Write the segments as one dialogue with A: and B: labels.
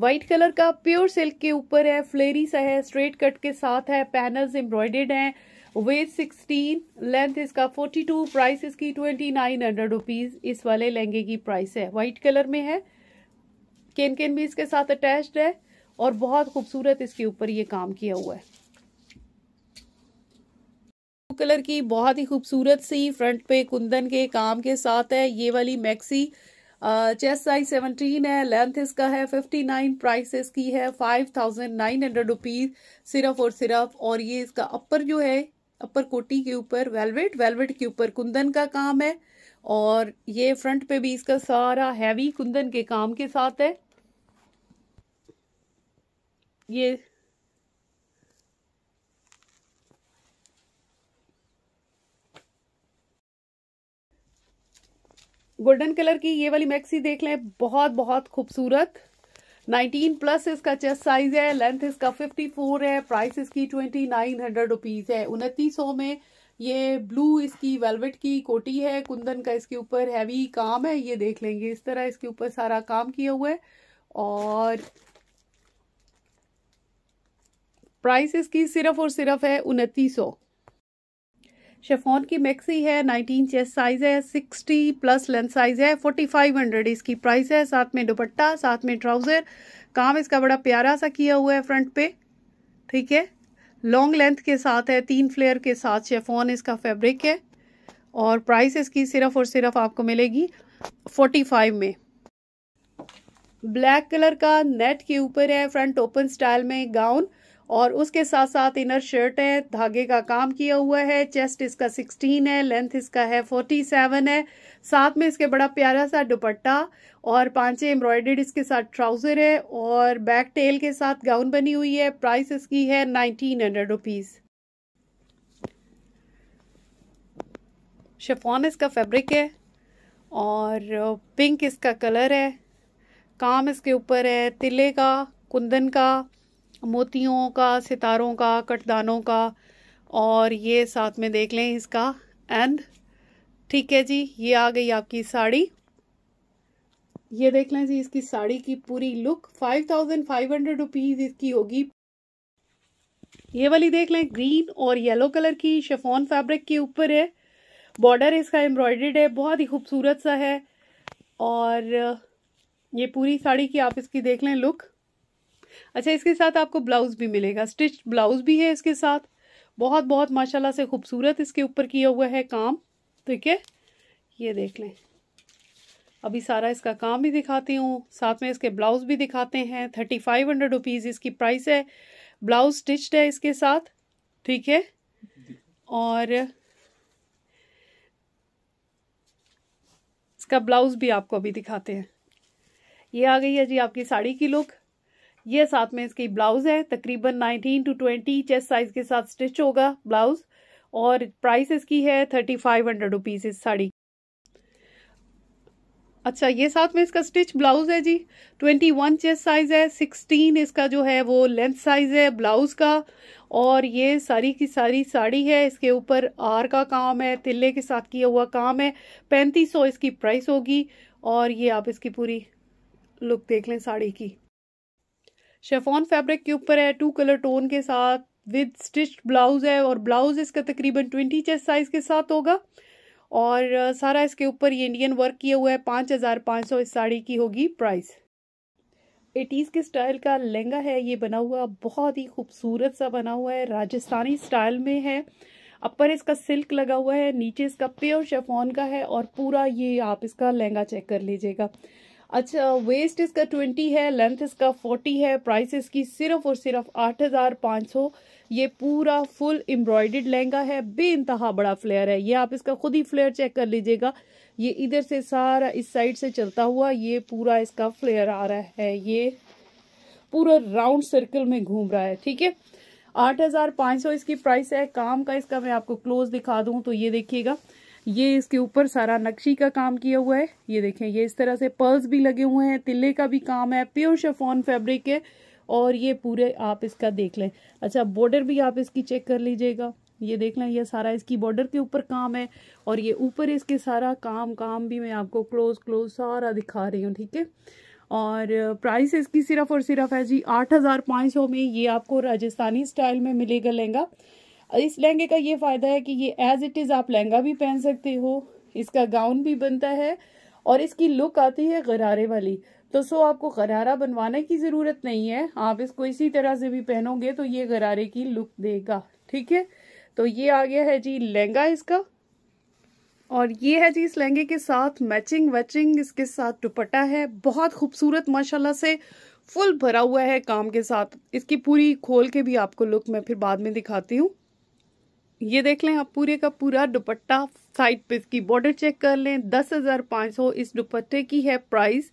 A: white colour का pure silk के ऊपर है फ्लेरी सा है स्ट्रेट कट के साथ है पैनल्स एम्ब्रॉयडेड हैं वेट सिक्सटीन लेंथ इसका फोर्टी टू प्राइस इसकी ट्वेंटी नाइन हंड्रेड रुपीज इस वाले लहंगे की प्राइस है व्हाइट कलर में है केन केन भी इसके साथ अटैच्ड है और बहुत खूबसूरत इसके ऊपर ये काम किया हुआ है कलर की बहुत ही खूबसूरत सी फ्रंट पे कुंदन के काम के साथ है ये वाली मैक्सी चेस्ट साइज सेवनटीन है लेंथ इसका है फिफ्टी नाइन प्राइस इसकी है five thousand nine hundred rupees सिर्फ और सिर्फ और ये इसका अपर जो है अपर कोटी के ऊपर वेलवेट वेलवेट के ऊपर कुंदन का काम है और ये फ्रंट पे भी इसका सारा हैवी कुंदन के काम के साथ है ये गोल्डन कलर की ये वाली मैक्सी देख लें बहुत बहुत खूबसूरत 19 प्लस इसका चेस्ट साइज है लेंथ इसका 54 है प्राइस इसकी 2900 रुपीज है उनतीस में ये ब्लू इसकी वेलवेट की कोटी है कुंदन का इसके ऊपर हैवी काम है ये देख लेंगे इस तरह इसके ऊपर सारा काम किया हुआ है और प्राइस इसकी सिर्फ और सिर्फ है उनतीस सौ शेफोन की मैक्सी है 19 चेस्ट साइज है 60 प्लस लेंथ साइज है 4500 इसकी प्राइस है साथ में दुपट्टा साथ में ट्राउज़र काम इसका बड़ा प्यारा सा किया हुआ है फ्रंट पे ठीक है लॉन्ग लेंथ के साथ है तीन फ्लेयर के साथ शेफोन इसका फैब्रिक है और प्राइस इसकी सिर्फ और सिर्फ आपको मिलेगी 45 में ब्लैक कलर का नेट के ऊपर है फ्रंट ओपन स्टाइल में गाउन और उसके साथ साथ इनर शर्ट है धागे का काम किया हुआ है चेस्ट इसका सिक्सटीन है लेंथ इसका है फोर्टी सेवन है साथ में इसके बड़ा प्यारा सा दुपट्टा और पांचे एम्ब्रॉयड इसके साथ ट्राउज़र है और बैक टेल के साथ गाउन बनी हुई है प्राइस इसकी है नाइनटीन हंड्रेड रुपीज़ शेफॉन इसका फैब्रिक है और पिंक इसका कलर है काम इसके ऊपर है तिले का कुंदन का मोतियों का सितारों का कटदानों का और ये साथ में देख लें इसका एंड ठीक है जी ये आ गई आपकी साड़ी ये देख लें जी इसकी साड़ी की पूरी look five thousand five hundred rupees इसकी होगी ये वाली देख लें ग्रीन और येलो कलर की शेफोन फैब्रिक के ऊपर है बॉर्डर इसका एम्ब्रॉयडर्ड है बहुत ही खूबसूरत सा है और ये पूरी साड़ी की आप इसकी देख लें लुक अच्छा इसके साथ आपको ब्लाउज़ भी मिलेगा स्टिच ब्लाउज़ भी है इसके साथ बहुत बहुत माशाल्लाह से खूबसूरत इसके ऊपर किया हुआ है काम ठीक है ये देख लें अभी सारा इसका काम भी दिखाती हूँ साथ में इसके ब्लाउज़ भी दिखाते हैं थर्टी फाइव हंड्रेड रुपीज़ इसकी प्राइस है ब्लाउज स्टिच्ड है इसके साथ ठीक है और इसका ब्लाउज़ भी आपको अभी दिखाते हैं ये आ गई है जी आपकी साड़ी की लुक ये साथ में इसकी ब्लाउज है तकरीबन 19 टू 20 चेस्ट साइज के साथ स्टिच होगा ब्लाउज और प्राइस इसकी है थर्टी फाइव हंड्रेड रुपीज़ इस साड़ी अच्छा ये साथ में इसका स्टिच ब्लाउज है जी ट्वेंटी वन चेस्ट साइज है सिक्सटीन इसका जो है वो लेंथ साइज है ब्लाउज का और ये सारी की सारी साड़ी है इसके ऊपर आर का काम है तिल्ले के साथ किया हुआ काम है पैंतीस सौ इसकी प्राइस होगी और ये आप इसकी पूरी लुक देख लें साड़ी की शेफोन फैब्रिक के ऊपर है टू कलर टोन के साथ विद स्टिच ब्लाउज है और ब्लाउज इसका तकरीबन ट्वेंटी चेस्ट साइज के साथ होगा और सारा इसके ऊपर ये इंडियन वर्क किया हुआ है पाँच हज़ार पाँच सौ इस साड़ी की होगी प्राइस एटीज़ के स्टाइल का लहंगा है ये बना हुआ बहुत ही खूबसूरत सा बना हुआ है राजस्थानी स्टाइल में है अपर इसका सिल्क लगा हुआ है नीचे इसका प्योर शेफोन का है और पूरा ये आप इसका लहंगा चेक कर लीजिएगा अच्छा वेस्ट इसका ट्वेंटी है लेंथ इसका फोर्टी है प्राइस इसकी सिर्फ और सिर्फ आठ हज़ार पाँच सौ ये पूरा फुल एम्ब्रॉयड लहंगा है बे बड़ा फ्लेयर है ये आप इसका खुद ही फ्लेयर चेक कर लीजिएगा ये इधर से सारा इस साइड से चलता हुआ ये पूरा इसका फ्लेयर आ रहा है ये पूरा राउंड सर्कल में घूम रहा है ठीक है आठ हज़ार पाँच सौ इसकी प्राइस है काम का इसका मैं आपको क्लोज दिखा दूँ तो ये देखिएगा ये इसके ऊपर सारा नक्शी का काम किया हुआ है ये देखें ये इस तरह से पर्ल्स भी लगे हुए हैं तिले का भी काम है प्योर शेफॉन फैब्रिक है और ये पूरे आप इसका देख लें अच्छा बॉर्डर भी आप इसकी चेक कर लीजिएगा ये देख लें यह सारा इसकी बॉर्डर के ऊपर काम है और ये ऊपर इसके सारा काम काम भी मैं आपको क्लोज क्लोज सारा दिखा रही हूँ ठीक है और प्राइस इसकी सिर्फ और सिर्फ है जी आठ हज़ार पाँच सौ में ये आपको राजस्थानी स्टाइल में मिलेगा लहंगा इस लहंगे का ये फ़ायदा है कि ये एज इट इज़ आप लहंगा भी पहन सकते हो इसका गाउन भी बनता है और इसकी लुक आती है गरारे वाली तो सो आपको गरारा बनवाने की ज़रूरत नहीं है आप इसको इसी तरह से भी पहनोगे तो ये गरारे की लुक देगा ठीक है तो ये आ गया है जी लहंगा इसका और ये है जी इस लहंगे के साथ मैचिंग वैचिंग इसके साथ दुपट्टा है बहुत खूबसूरत माशाल्लाह से फुल भरा हुआ है काम के साथ इसकी पूरी खोल के भी आपको लुक मैं फिर बाद में दिखाती हूँ ये देख लें आप पूरे का पूरा दुपट्टा साइड पे इसकी बॉर्डर चेक कर लें दस हज़ार पाँच सौ इस दुपट्टे की है प्राइस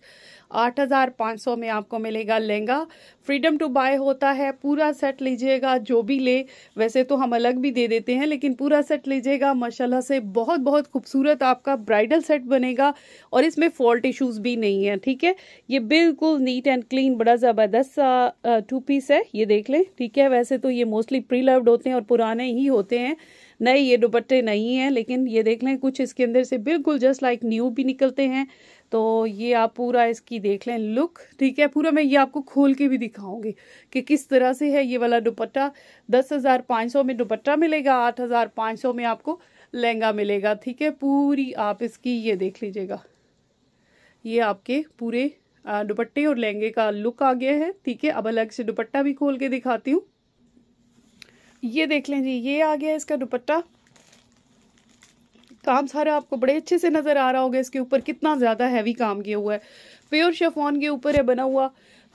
A: आठ हज़ार पाँच सौ में आपको मिलेगा लहंगा फ्रीडम टू बाय होता है पूरा सेट लीजिएगा जो भी ले वैसे तो हम अलग भी दे देते हैं लेकिन पूरा सेट लीजिएगा माशाल्लाह से बहुत बहुत खूबसूरत आपका ब्राइडल सेट बनेगा और इसमें फॉल्ट इशूज़ भी नहीं है ठीक है ये बिल्कुल नीट एंड क्लीन बड़ा ज़बरदस्त सा टू पीस है ये देख लें ठीक है वैसे तो ये मोस्टली प्री लव्ड होते हैं और पुराने ही होते हैं नए ये दुपट्टे नहीं हैं लेकिन ये देख लें कुछ इसके अंदर से बिल्कुल जस्ट लाइक न्यू भी निकलते हैं तो ये आप पूरा इसकी देख लें लुक ठीक है पूरा मैं ये आपको खोल के भी दिखाऊंगी कि किस तरह से है ये वाला दुपट्टा दस हज़ार पाँच सौ में दुपट्टा मिलेगा आठ हज़ार पाँच सौ में आपको लहंगा मिलेगा ठीक है पूरी आप इसकी ये देख लीजिएगा ये आपके पूरे दुपट्टे और लहंगे का लुक आ गया है ठीक है अब अलग से दुपट्टा भी खोल के दिखाती हूँ ये देख लें जी ये आ गया इसका दुपट्टा काम तो सारा आपको बड़े अच्छे से नज़र आ रहा होगा इसके ऊपर कितना ज़्यादा हैवी काम किया हुआ है प्योर शेफोन के ऊपर है बना हुआ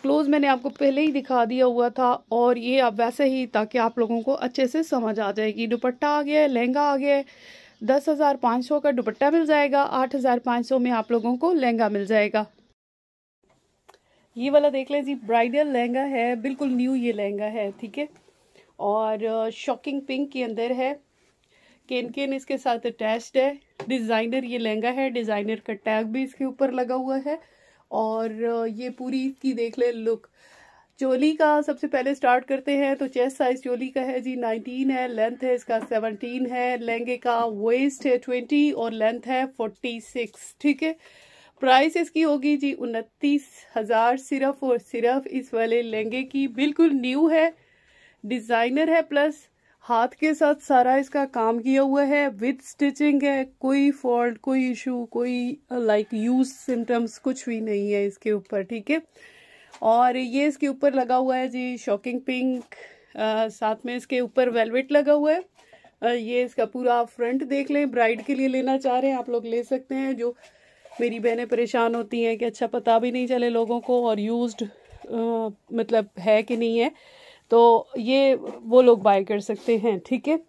A: क्लोज मैंने आपको पहले ही दिखा दिया हुआ था और ये आप वैसे ही ताकि आप लोगों को अच्छे से समझ आ जाएगी दुपट्टा आ गया है लहंगा आ गया है दस हज़ार पाँच सौ का दुपट्टा मिल जाएगा आठ हज़ार पाँच सौ में आप लोगों को लहंगा मिल जाएगा ये वाला देख लें जी ब्राइडल लहंगा है बिल्कुल न्यू ये लहंगा है ठीक है और शॉकिंग पिंक के अंदर है केन केन इसके साथ अटैच्ड है डिज़ाइनर ये लहंगा है डिज़ाइनर का टैग भी इसके ऊपर लगा हुआ है और ये पूरी इसकी देख ले लुक चोली का सबसे पहले स्टार्ट करते हैं तो चेस्ट साइज चोली का है जी 19 है लेंथ है इसका 17 है लहंगे का वेस्ट है 20 और लेंथ है 46 ठीक है प्राइस इसकी होगी जी उनतीस हज़ार सिर्फ और सिर्फ इस वाले लहंगे की बिल्कुल न्यू है डिजाइनर है प्लस हाथ के साथ सारा इसका काम किया हुआ है विथ स्टिचिंग है कोई फॉल्ट कोई इशू कोई लाइक यूज सिम्टम्स कुछ भी नहीं है इसके ऊपर ठीक है और ये इसके ऊपर लगा हुआ है जी शॉकिंग पिंक आ, साथ में इसके ऊपर वेलवेट लगा हुआ है आ, ये इसका पूरा फ्रंट देख लें ब्राइड के लिए लेना चाह रहे हैं आप लोग ले सकते हैं जो मेरी बहनें परेशान होती हैं कि अच्छा पता भी नहीं चले लोगों को और यूज मतलब है कि नहीं है तो ये वो लोग बाय कर सकते हैं ठीक है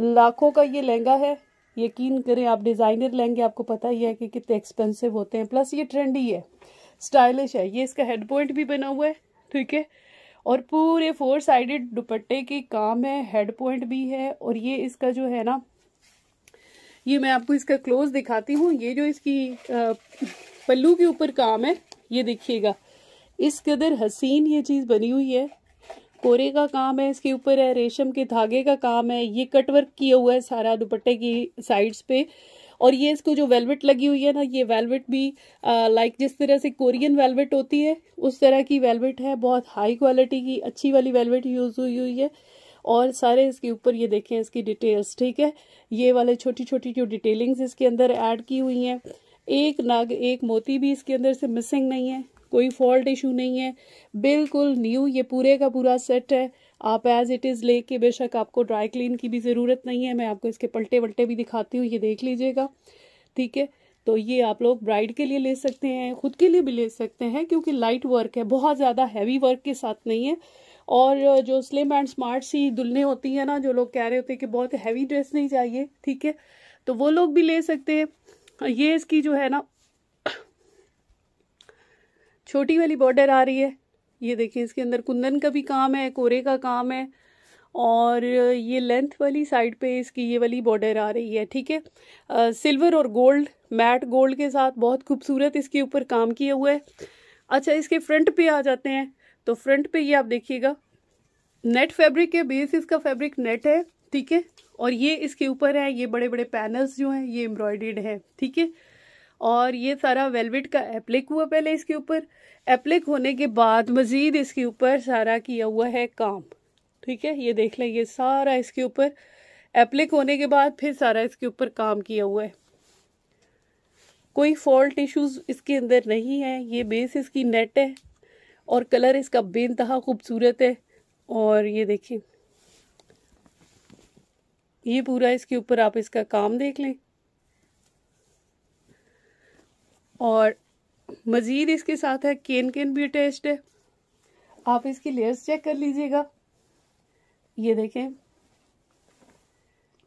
A: लाखों का ये लहंगा है यकीन करें आप डिज़ाइनर लहंगे आपको पता ही है कि कितने एक्सपेंसिव होते हैं प्लस ये ट्रेंडी है स्टाइलिश है ये इसका हेड पॉइंट भी बना हुआ है ठीक है और पूरे फोर साइडेड दुपट्टे के काम है हेड पॉइंट भी है और ये इसका जो है ना ये मैं आपको इसका क्लोज दिखाती हूँ ये जो इसकी पल्लू के ऊपर काम है ये देखिएगा इस कदर हसीन ये चीज़ बनी हुई है कोरे का काम है इसके ऊपर है रेशम के धागे का काम है ये कटवर्क किया हुआ है सारा दुपट्टे की साइड्स पे और ये इसको जो वेलवेट लगी हुई है ना ये वेलवेट भी लाइक जिस तरह से कोरियन वेलवेट होती है उस तरह की वेलवेट है बहुत हाई क्वालिटी की अच्छी वाली वेलवेट यूज़ हुई हुई है और सारे इसके ऊपर ये देखें इसकी डिटेल्स ठीक है ये वाले छोटी छोटी जो डिटेलिंग्स इसके अंदर ऐड की हुई हैं एक नाग एक मोती भी इसके अंदर से मिसिंग नहीं है कोई फॉल्ट इशू नहीं है बिल्कुल न्यू ये पूरे का पूरा सेट है आप एज इट इज़ लेके बेशक आपको ड्राई क्लीन की भी ज़रूरत नहीं है मैं आपको इसके पलटे वलटे भी दिखाती हूँ ये देख लीजिएगा ठीक है तो ये आप लोग ब्राइड के लिए ले सकते हैं खुद के लिए भी ले सकते हैं क्योंकि लाइट वर्क है बहुत ज़्यादा हैवी वर्क के साथ नहीं है और जो स्लिम एंड स्मार्ट सी दुल्हने होती है ना जो लोग कह रहे होते हैं कि बहुत हैवी ड्रेस नहीं चाहिए ठीक है तो वो लोग भी ले सकते हैं ये इसकी जो है ना छोटी वाली बॉर्डर आ रही है ये देखिए इसके अंदर कुंदन का भी काम है कोरे का काम है और ये लेंथ वाली साइड पे इसकी ये वाली बॉर्डर आ रही है ठीक है सिल्वर और गोल्ड मैट गोल्ड के साथ बहुत खूबसूरत इसके ऊपर काम किया हुआ है अच्छा इसके फ्रंट पे आ जाते हैं तो फ्रंट पे ये आप देखिएगा नेट फैब्रिक है बेस इसका फैब्रिक नेट है ठीक है और ये इसके ऊपर है ये बड़े बड़े पैनल्स जो हैं ये एम्ब्रॉयडेड है ठीक है और ये सारा वेलवेट का एप्लिक हुआ पहले इसके ऊपर एप्लिक होने के बाद मज़ीद इसके ऊपर सारा किया हुआ है काम ठीक है ये देख लें ये सारा इसके ऊपर एप्लिक होने के बाद फिर सारा इसके ऊपर काम किया हुआ है कोई फॉल्ट इश्यूज इसके अंदर नहीं है ये बेस इसकी नेट है और कलर इसका बेनतहा खूबसूरत है और ये देखिए ये पूरा इसके ऊपर आप इसका काम देख लें और मज़ीद इसके साथ है केन केन भी टेस्ट है आप इसकी लेयर्स चेक कर लीजिएगा ये देखें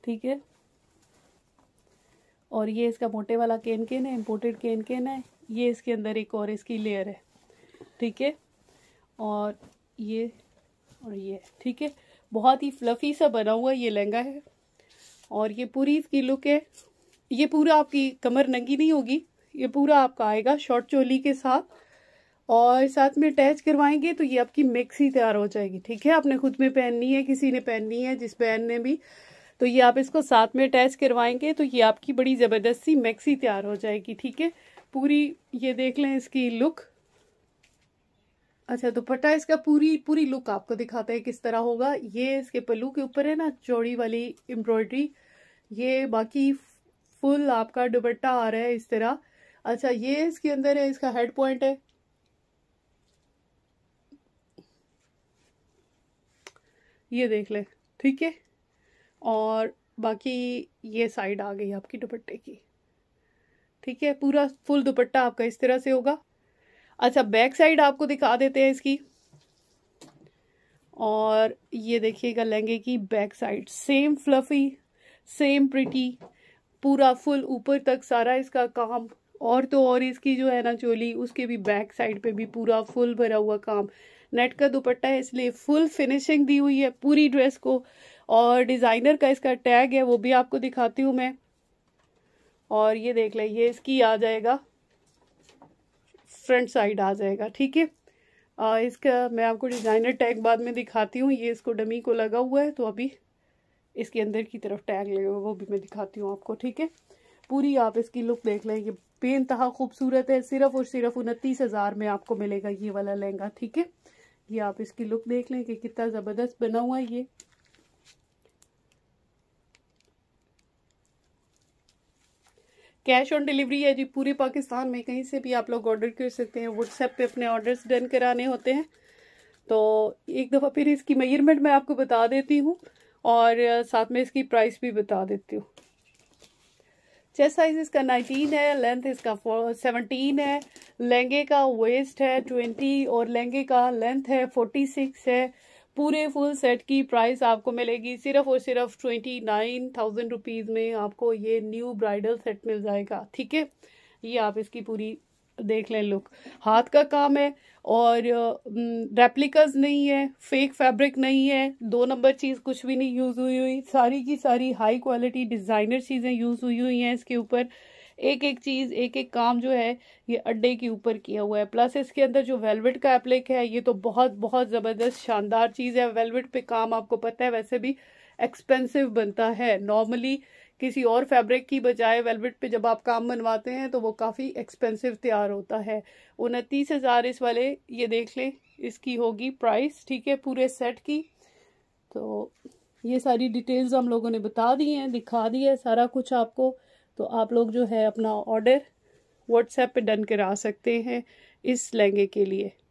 A: ठीक है और ये इसका मोटे वाला केन केन है इम्पोर्टेड केन केन है ये इसके अंदर एक और इसकी लेयर है ठीक है और ये और ये ठीक है बहुत ही फ्लफी सा बना हुआ ये लहंगा है और ये पूरी इसकी लुक है ये पूरा आपकी कमर नंगी नहीं होगी ये पूरा आपका आएगा शॉर्ट चोली के साथ और साथ में अटैच करवाएंगे तो ये आपकी मिक्स ही तैयार हो जाएगी ठीक है आपने खुद में पहननी है किसी ने पहननी है जिस बहन ने भी तो ये आप इसको साथ में अटैच करवाएंगे तो ये आपकी बड़ी ज़बरदस्त सी मैक्सी तैयार हो जाएगी ठीक है पूरी ये देख लें इसकी लुक अच्छा दुपट्टा तो इसका पूरी पूरी लुक आपको दिखाते हैं किस तरह होगा ये इसके पल्लू के ऊपर है ना चौड़ी वाली एम्ब्रॉयडरी ये बाकी फुल आपका दुपट्टा आ रहा है इस तरह अच्छा ये इसके अंदर है इसका हेड पॉइंट है ये देख लें ठीक है और बाकी ये साइड आ गई आपकी दुपट्टे की ठीक है पूरा फुल दुपट्टा आपका इस तरह से होगा अच्छा बैक साइड आपको दिखा देते हैं इसकी और ये देखिएगा लहंगे की back side same fluffy same pretty पूरा फुल ऊपर तक सारा इसका काम और तो और इसकी जो है ना चोली उसके भी बैक साइड पे भी पूरा फुल भरा हुआ काम नेट का दुपट्टा है इसलिए फुल फिनिशिंग दी हुई है पूरी ड्रेस को और डिज़ाइनर का इसका टैग है वो भी आपको दिखाती हूँ मैं और ये देख लें ये इसकी आ जाएगा फ्रंट साइड आ जाएगा ठीक है इसका मैं आपको डिज़ाइनर टैग बाद में दिखाती हूँ ये इसको डमी को लगा हुआ है तो अभी इसके अंदर की तरफ टैग लगा हुआ वो भी मैं दिखाती हूँ आपको ठीक है पूरी आप इसकी लुक देख लें ये बेनतहा खूबसूरत है सिर्फ और सिर्फ उनतीस हज़ार में आपको मिलेगा ये वाला लहंगा ठीक है ये आप इसकी लुक देख लें कि कितना ज़बरदस्त बना हुआ है ये कैश ऑन डिलीवरी है जी पूरे पाकिस्तान में कहीं से भी आप लोग ऑर्डर कर सकते हैं व्हाट्सएप पे अपने ऑर्डर्स डन कराने होते हैं तो एक दफ़ा फिर इसकी मेजरमेंट मैं आपको बता देती हूँ और साथ में इसकी प्राइस भी बता देती हूँ चेस्ट साइज इसका 19 है लेंथ इसका 17 है लहंगे का वेस्ट है 20 और लहंगे का लेंथ है 46 है पूरे फुल सेट की प्राइस आपको मिलेगी सिर्फ और सिर्फ ट्वेंटी नाइन थाउजेंड रुपीज़ में आपको ये न्यू ब्राइडल सेट मिल जाएगा ठीक है ये आप इसकी पूरी देख लें लुक हाथ का काम है और रेप्लिकाज नहीं है फेक फैब्रिक नहीं है दो नंबर चीज़ कुछ भी नहीं यूज़ हुई हुई सारी की सारी हाई क्वालिटी डिज़ाइनर चीज़ें यूज़ हुई हुई हैं इसके ऊपर एक एक चीज़ एक एक काम जो है ये अड्डे के ऊपर किया हुआ है प्लस इसके अंदर जो वेलवेट का एप्लिक है ये तो बहुत बहुत ज़बरदस्त शानदार चीज़ है वेलवेट पे काम आपको पता है वैसे भी एक्सपेंसिव बनता है नॉर्मली किसी और फैब्रिक की बजाय वेलवेट पे जब आप काम बनवाते हैं तो वो काफ़ी एक्सपेंसिव तैयार होता है उनतीस हज़ार इस वाले ये देख लें इसकी होगी प्राइस ठीक है पूरे सेट की तो ये सारी डिटेल्स हम लोगों ने बता दी हैं दिखा दी है सारा कुछ आपको तो आप लोग जो है अपना ऑर्डर व्हाट्सएप पे डन करा सकते हैं इस लहंगे के लिए